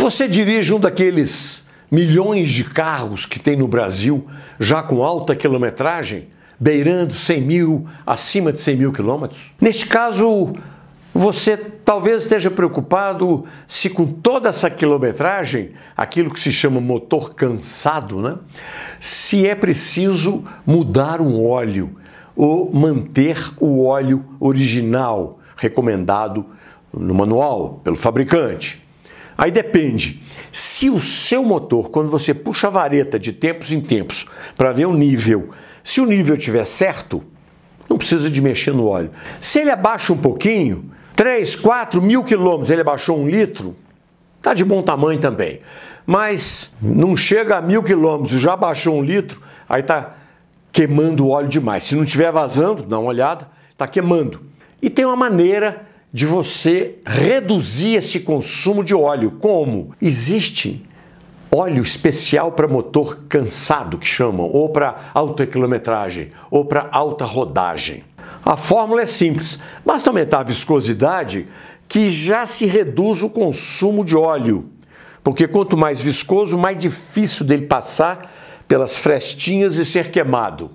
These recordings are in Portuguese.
Você dirige um daqueles milhões de carros que tem no Brasil, já com alta quilometragem, beirando 100 mil, acima de 100 mil quilômetros? Neste caso, você talvez esteja preocupado se com toda essa quilometragem, aquilo que se chama motor cansado, né? se é preciso mudar um óleo ou manter o óleo original recomendado no manual pelo fabricante. Aí depende. Se o seu motor, quando você puxa a vareta de tempos em tempos para ver o nível, se o nível estiver certo, não precisa de mexer no óleo. Se ele abaixa um pouquinho, 3, 4 mil quilômetros, ele abaixou um litro, tá de bom tamanho também. Mas não chega a mil quilômetros, já baixou um litro, aí tá queimando o óleo demais. Se não estiver vazando, dá uma olhada, tá queimando. E tem uma maneira de você reduzir esse consumo de óleo. Como? Existe óleo especial para motor cansado, que chamam, ou para alta quilometragem, ou para alta rodagem. A fórmula é simples, basta aumentar a viscosidade que já se reduz o consumo de óleo, porque quanto mais viscoso, mais difícil dele passar pelas frestinhas e ser queimado.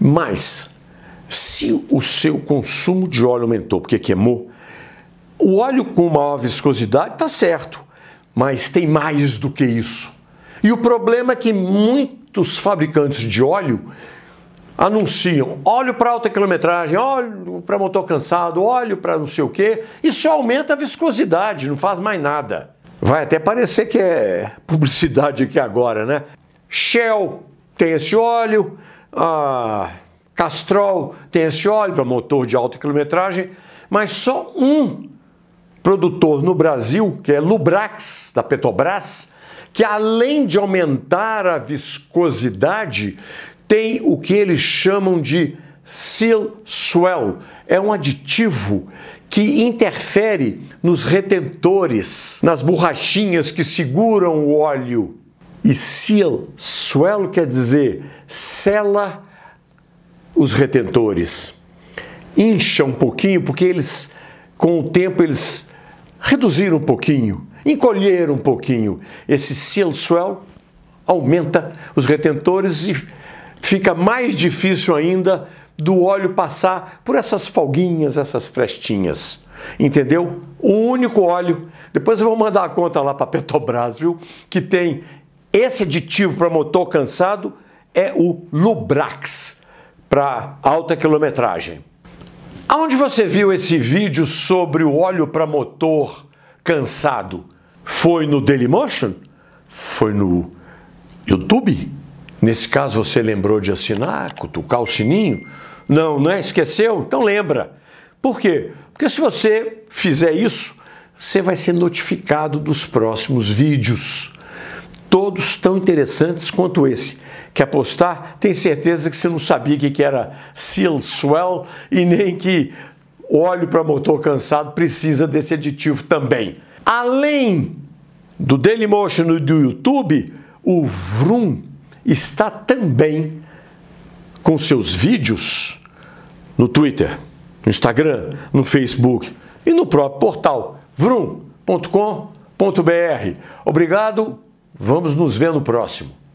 Mas, se o seu consumo de óleo aumentou porque queimou, o óleo com maior viscosidade está certo, mas tem mais do que isso. E o problema é que muitos fabricantes de óleo anunciam óleo para alta quilometragem, óleo para motor cansado, óleo para não sei o quê, e só aumenta a viscosidade, não faz mais nada. Vai até parecer que é publicidade aqui agora, né? Shell tem esse óleo, a Castrol tem esse óleo para motor de alta quilometragem, mas só um produtor no Brasil, que é Lubrax, da Petrobras, que além de aumentar a viscosidade, tem o que eles chamam de seal swell. É um aditivo que interfere nos retentores, nas borrachinhas que seguram o óleo. E seal swell quer dizer sela os retentores. Incha um pouquinho porque eles com o tempo eles reduzir um pouquinho, encolher um pouquinho esse seal swell, aumenta os retentores e fica mais difícil ainda do óleo passar por essas folguinhas, essas frestinhas. Entendeu? O único óleo. Depois eu vou mandar a conta lá para Petrobras, viu? Que tem esse aditivo para motor cansado é o Lubrax para alta quilometragem. Aonde você viu esse vídeo sobre o óleo para motor cansado? Foi no Dailymotion? Foi no YouTube? Nesse caso você lembrou de assinar, cutucar o sininho? Não, não é? Esqueceu? Então lembra. Por quê? Porque se você fizer isso, você vai ser notificado dos próximos vídeos todos tão interessantes quanto esse. Quer apostar, tem certeza que você não sabia que era seal swell e nem que óleo para motor cansado precisa desse aditivo também. Além do Dailymotion e do YouTube, o Vroom está também com seus vídeos no Twitter, no Instagram, no Facebook e no próprio portal vroom.com.br. Obrigado Vamos nos ver no próximo.